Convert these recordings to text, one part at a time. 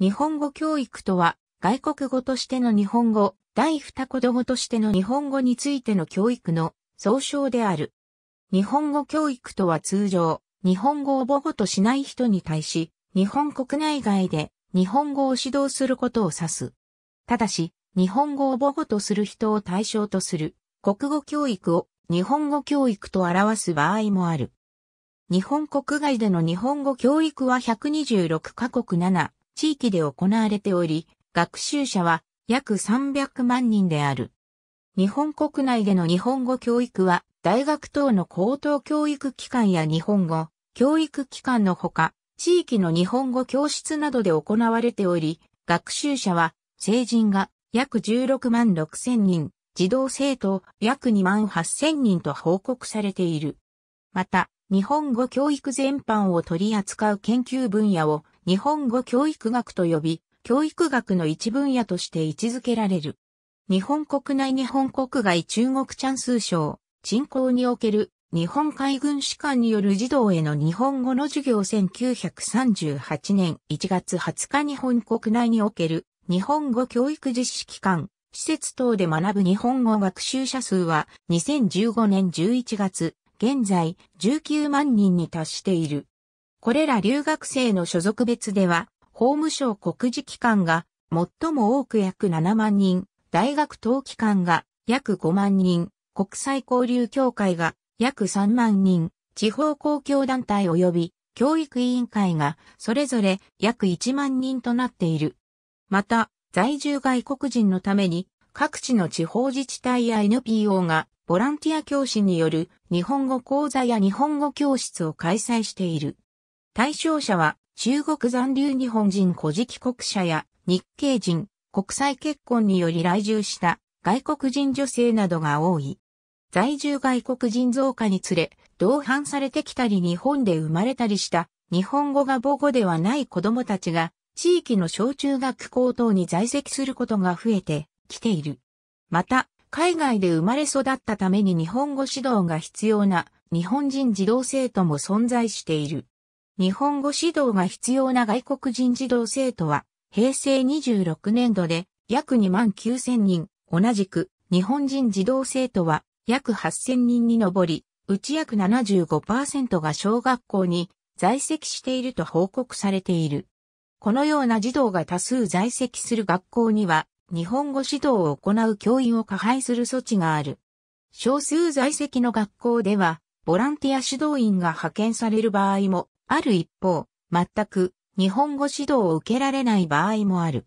日本語教育とは、外国語としての日本語、第二子供としての日本語についての教育の総称である。日本語教育とは通常、日本語を母語としない人に対し、日本国内外で日本語を指導することを指す。ただし、日本語を母語とする人を対象とする国語教育を日本語教育と表す場合もある。日本国外での日本語教育は126カ国7地域で行われており、学習者は約300万人である。日本国内での日本語教育は、大学等の高等教育機関や日本語、教育機関のほか、地域の日本語教室などで行われており、学習者は、成人が約16万6千人、児童生徒約2万8千人と報告されている。また、日本語教育全般を取り扱う研究分野を日本語教育学と呼び、教育学の一分野として位置づけられる。日本国内日本国外中国チャンス省、鎮校における日本海軍士官による児童への日本語の授業1938年1月20日日本国内における日本語教育実施機関、施設等で学ぶ日本語学習者数は2015年11月、現在19万人に達している。これら留学生の所属別では、法務省告示機関が最も多く約7万人、大学等機関が約5万人、国際交流協会が約3万人、地方公共団体及び教育委員会がそれぞれ約1万人となっている。また、在住外国人のために各地の地方自治体や NPO がボランティア教師による日本語講座や日本語教室を開催している。対象者は中国残留日本人古事記国者や日系人、国際結婚により来住した外国人女性などが多い。在住外国人増加につれ、同伴されてきたり日本で生まれたりした日本語が母語ではない子供たちが地域の小中学校等に在籍することが増えてきている。また、海外で生まれ育ったために日本語指導が必要な日本人児童生徒も存在している。日本語指導が必要な外国人児童生徒は、平成26年度で約2万9000人、同じく日本人児童生徒は約8000人に上り、うち約75%が小学校に在籍していると報告されている。このような児童が多数在籍する学校には、日本語指導を行う教員を加配する措置がある。少数在籍の学校では、ボランティア指導員が派遣される場合もある一方、全く日本語指導を受けられない場合もある。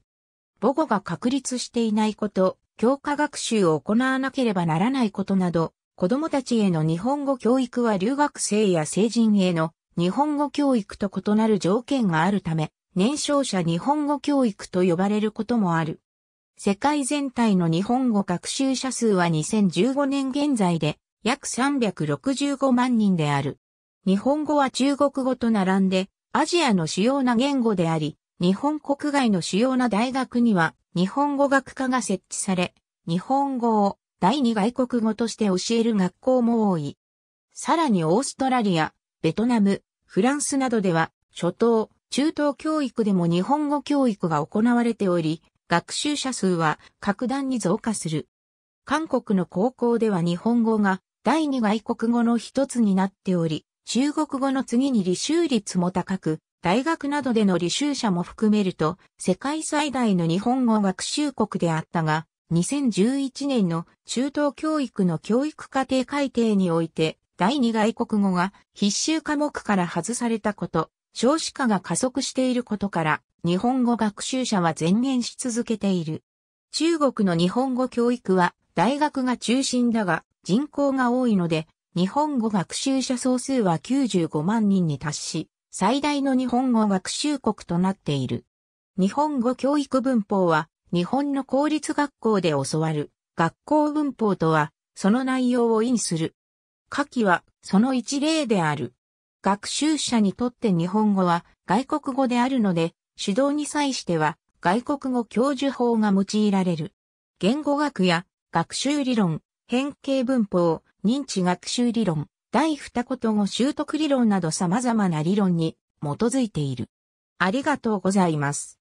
母語が確立していないこと、教科学習を行わなければならないことなど、子供たちへの日本語教育は留学生や成人への日本語教育と異なる条件があるため、年少者日本語教育と呼ばれることもある。世界全体の日本語学習者数は2015年現在で約365万人である。日本語は中国語と並んで、アジアの主要な言語であり、日本国外の主要な大学には、日本語学科が設置され、日本語を第二外国語として教える学校も多い。さらにオーストラリア、ベトナム、フランスなどでは、初等、中等教育でも日本語教育が行われており、学習者数は格段に増加する。韓国の高校では日本語が第二外国語の一つになっており、中国語の次に履修率も高く、大学などでの履修者も含めると、世界最大の日本語学習国であったが、2011年の中等教育の教育課程改定において、第二外国語が必修科目から外されたこと、少子化が加速していることから、日本語学習者は前言し続けている。中国の日本語教育は、大学が中心だが、人口が多いので、日本語学習者総数は95万人に達し、最大の日本語学習国となっている。日本語教育文法は、日本の公立学校で教わる、学校文法とは、その内容を意味する。下記は、その一例である。学習者にとって日本語は外国語であるので、指導に際しては外国語教授法が用いられる。言語学や学習理論、変形文法、認知学習理論、第二言語習得理論など様々な理論に基づいている。ありがとうございます。